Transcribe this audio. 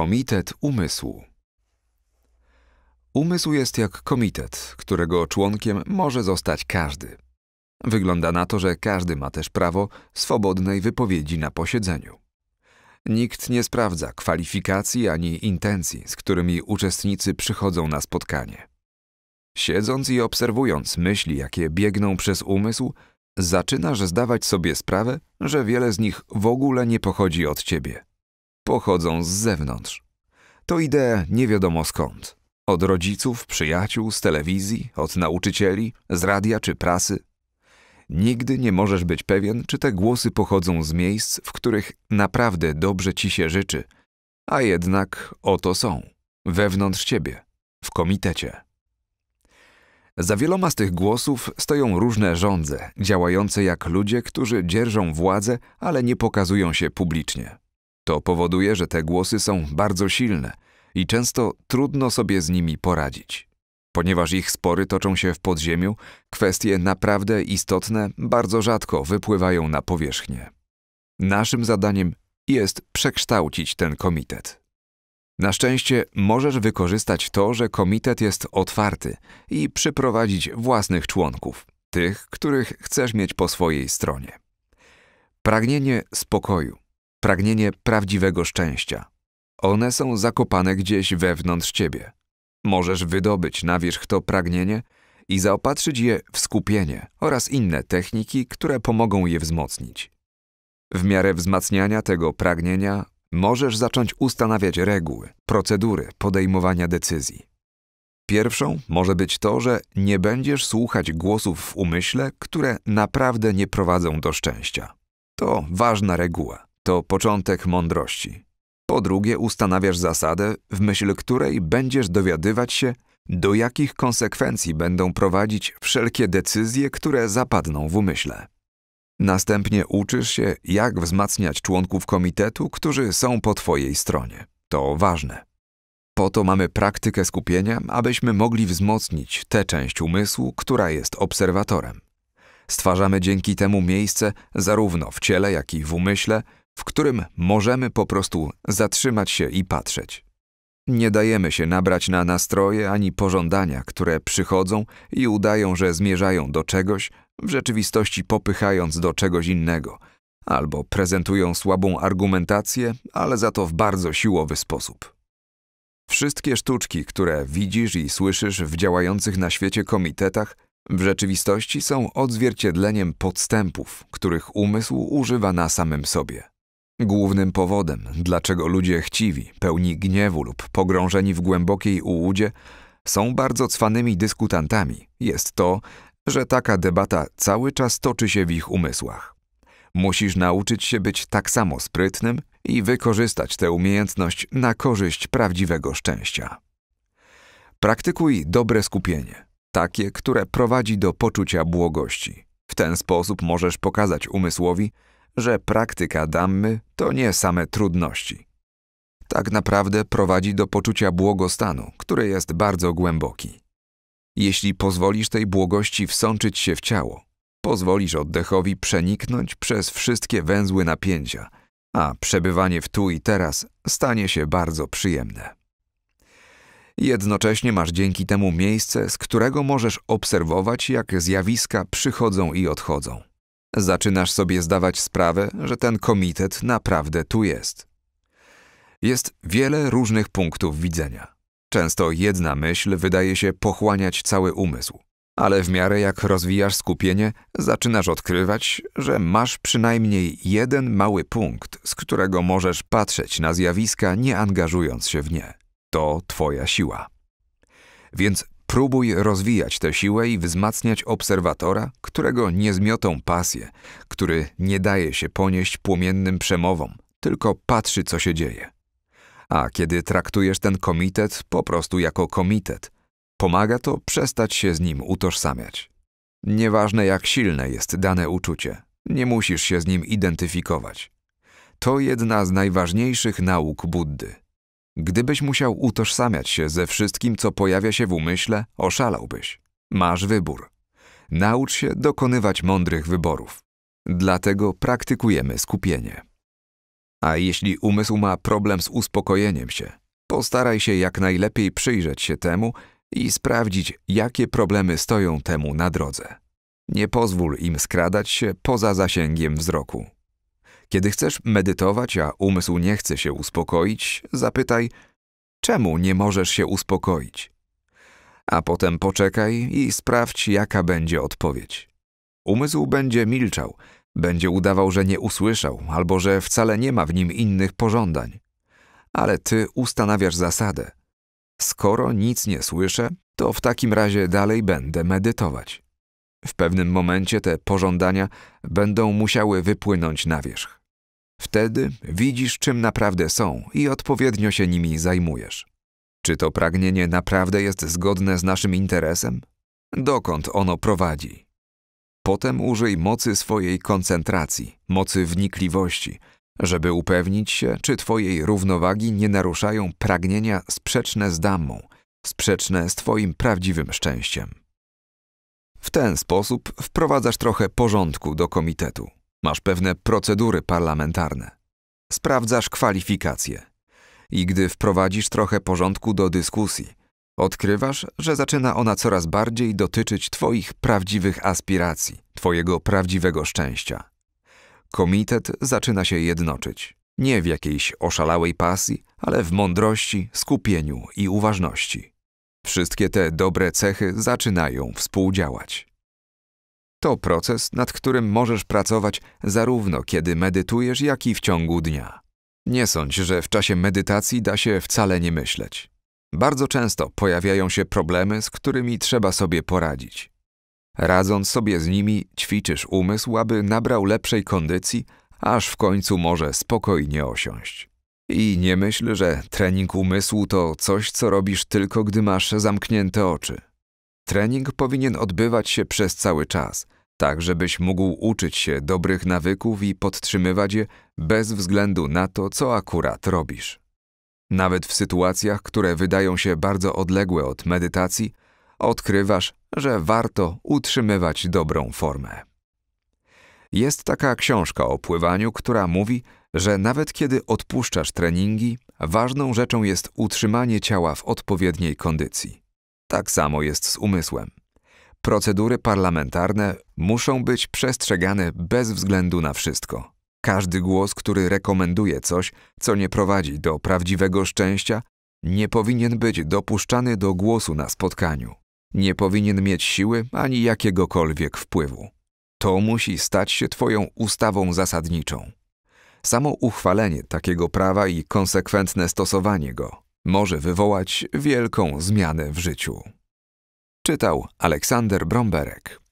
Komitet Umysłu. Umysł jest jak komitet, którego członkiem może zostać każdy. Wygląda na to, że każdy ma też prawo swobodnej wypowiedzi na posiedzeniu. Nikt nie sprawdza kwalifikacji ani intencji, z którymi uczestnicy przychodzą na spotkanie. Siedząc i obserwując myśli, jakie biegną przez umysł, zaczynasz zdawać sobie sprawę, że wiele z nich w ogóle nie pochodzi od ciebie pochodzą z zewnątrz. To idee nie wiadomo skąd. Od rodziców, przyjaciół, z telewizji, od nauczycieli, z radia czy prasy. Nigdy nie możesz być pewien, czy te głosy pochodzą z miejsc, w których naprawdę dobrze ci się życzy, a jednak oto są, wewnątrz ciebie, w komitecie. Za wieloma z tych głosów stoją różne rządze, działające jak ludzie, którzy dzierżą władzę, ale nie pokazują się publicznie. To powoduje, że te głosy są bardzo silne i często trudno sobie z nimi poradzić. Ponieważ ich spory toczą się w podziemiu, kwestie naprawdę istotne bardzo rzadko wypływają na powierzchnię. Naszym zadaniem jest przekształcić ten komitet. Na szczęście możesz wykorzystać to, że komitet jest otwarty i przyprowadzić własnych członków, tych, których chcesz mieć po swojej stronie. Pragnienie spokoju, pragnienie prawdziwego szczęścia. One są zakopane gdzieś wewnątrz ciebie. Możesz wydobyć na wierzch to pragnienie i zaopatrzyć je w skupienie oraz inne techniki, które pomogą je wzmocnić. W miarę wzmacniania tego pragnienia możesz zacząć ustanawiać reguły, procedury podejmowania decyzji. Pierwszą może być to, że nie będziesz słuchać głosów w umyśle, które naprawdę nie prowadzą do szczęścia. To ważna reguła. To początek mądrości. Po drugie, ustanawiasz zasadę, w myśl której będziesz dowiadywać się, do jakich konsekwencji będą prowadzić wszelkie decyzje, które zapadną w umyśle. Następnie uczysz się, jak wzmacniać członków komitetu, którzy są po Twojej stronie. To ważne. Po to mamy praktykę skupienia, abyśmy mogli wzmocnić tę część umysłu, która jest obserwatorem. Stwarzamy dzięki temu miejsce, zarówno w ciele, jak i w umyśle, w którym możemy po prostu zatrzymać się i patrzeć. Nie dajemy się nabrać na nastroje ani pożądania, które przychodzą i udają, że zmierzają do czegoś, w rzeczywistości popychając do czegoś innego, albo prezentują słabą argumentację, ale za to w bardzo siłowy sposób. Wszystkie sztuczki, które widzisz i słyszysz w działających na świecie komitetach, w rzeczywistości są odzwierciedleniem podstępów, których umysł używa na samym sobie. Głównym powodem, dlaczego ludzie chciwi, pełni gniewu lub pogrążeni w głębokiej ułudzie, są bardzo cwanymi dyskutantami, jest to, że taka debata cały czas toczy się w ich umysłach. Musisz nauczyć się być tak samo sprytnym i wykorzystać tę umiejętność na korzyść prawdziwego szczęścia. Praktykuj dobre skupienie, takie, które prowadzi do poczucia błogości. W ten sposób możesz pokazać umysłowi, że praktyka dammy to nie same trudności. Tak naprawdę prowadzi do poczucia błogostanu, który jest bardzo głęboki. Jeśli pozwolisz tej błogości wsączyć się w ciało, pozwolisz oddechowi przeniknąć przez wszystkie węzły napięcia, a przebywanie w tu i teraz stanie się bardzo przyjemne. Jednocześnie masz dzięki temu miejsce, z którego możesz obserwować, jak zjawiska przychodzą i odchodzą. Zaczynasz sobie zdawać sprawę, że ten komitet naprawdę tu jest. Jest wiele różnych punktów widzenia. Często jedna myśl wydaje się pochłaniać cały umysł, ale w miarę jak rozwijasz skupienie, zaczynasz odkrywać, że masz przynajmniej jeden mały punkt, z którego możesz patrzeć na zjawiska, nie angażując się w nie. To Twoja siła. Więc Próbuj rozwijać tę siłę i wzmacniać obserwatora, którego nie zmiotą pasje, który nie daje się ponieść płomiennym przemowom, tylko patrzy, co się dzieje. A kiedy traktujesz ten komitet po prostu jako komitet, pomaga to przestać się z nim utożsamiać. Nieważne jak silne jest dane uczucie, nie musisz się z nim identyfikować. To jedna z najważniejszych nauk Buddy. Gdybyś musiał utożsamiać się ze wszystkim, co pojawia się w umyśle, oszalałbyś. Masz wybór. Naucz się dokonywać mądrych wyborów. Dlatego praktykujemy skupienie. A jeśli umysł ma problem z uspokojeniem się, postaraj się jak najlepiej przyjrzeć się temu i sprawdzić, jakie problemy stoją temu na drodze. Nie pozwól im skradać się poza zasięgiem wzroku. Kiedy chcesz medytować, a umysł nie chce się uspokoić, zapytaj, czemu nie możesz się uspokoić? A potem poczekaj i sprawdź, jaka będzie odpowiedź. Umysł będzie milczał, będzie udawał, że nie usłyszał albo że wcale nie ma w nim innych pożądań. Ale ty ustanawiasz zasadę. Skoro nic nie słyszę, to w takim razie dalej będę medytować. W pewnym momencie te pożądania będą musiały wypłynąć na wierzch. Wtedy widzisz, czym naprawdę są i odpowiednio się nimi zajmujesz. Czy to pragnienie naprawdę jest zgodne z naszym interesem? Dokąd ono prowadzi? Potem użyj mocy swojej koncentracji, mocy wnikliwości, żeby upewnić się, czy Twojej równowagi nie naruszają pragnienia sprzeczne z damą, sprzeczne z Twoim prawdziwym szczęściem. W ten sposób wprowadzasz trochę porządku do komitetu. Masz pewne procedury parlamentarne. Sprawdzasz kwalifikacje. I gdy wprowadzisz trochę porządku do dyskusji, odkrywasz, że zaczyna ona coraz bardziej dotyczyć Twoich prawdziwych aspiracji, Twojego prawdziwego szczęścia. Komitet zaczyna się jednoczyć. Nie w jakiejś oszalałej pasji, ale w mądrości, skupieniu i uważności. Wszystkie te dobre cechy zaczynają współdziałać. To proces, nad którym możesz pracować zarówno kiedy medytujesz, jak i w ciągu dnia. Nie sądź, że w czasie medytacji da się wcale nie myśleć. Bardzo często pojawiają się problemy, z którymi trzeba sobie poradzić. Radząc sobie z nimi, ćwiczysz umysł, aby nabrał lepszej kondycji, aż w końcu może spokojnie osiąść. I nie myśl, że trening umysłu to coś, co robisz tylko, gdy masz zamknięte oczy. Trening powinien odbywać się przez cały czas, tak żebyś mógł uczyć się dobrych nawyków i podtrzymywać je bez względu na to, co akurat robisz. Nawet w sytuacjach, które wydają się bardzo odległe od medytacji, odkrywasz, że warto utrzymywać dobrą formę. Jest taka książka o pływaniu, która mówi, że nawet kiedy odpuszczasz treningi, ważną rzeczą jest utrzymanie ciała w odpowiedniej kondycji. Tak samo jest z umysłem. Procedury parlamentarne muszą być przestrzegane bez względu na wszystko. Każdy głos, który rekomenduje coś, co nie prowadzi do prawdziwego szczęścia, nie powinien być dopuszczany do głosu na spotkaniu. Nie powinien mieć siły ani jakiegokolwiek wpływu. To musi stać się Twoją ustawą zasadniczą. Samo uchwalenie takiego prawa i konsekwentne stosowanie go może wywołać wielką zmianę w życiu. Czytał Aleksander Bromberek.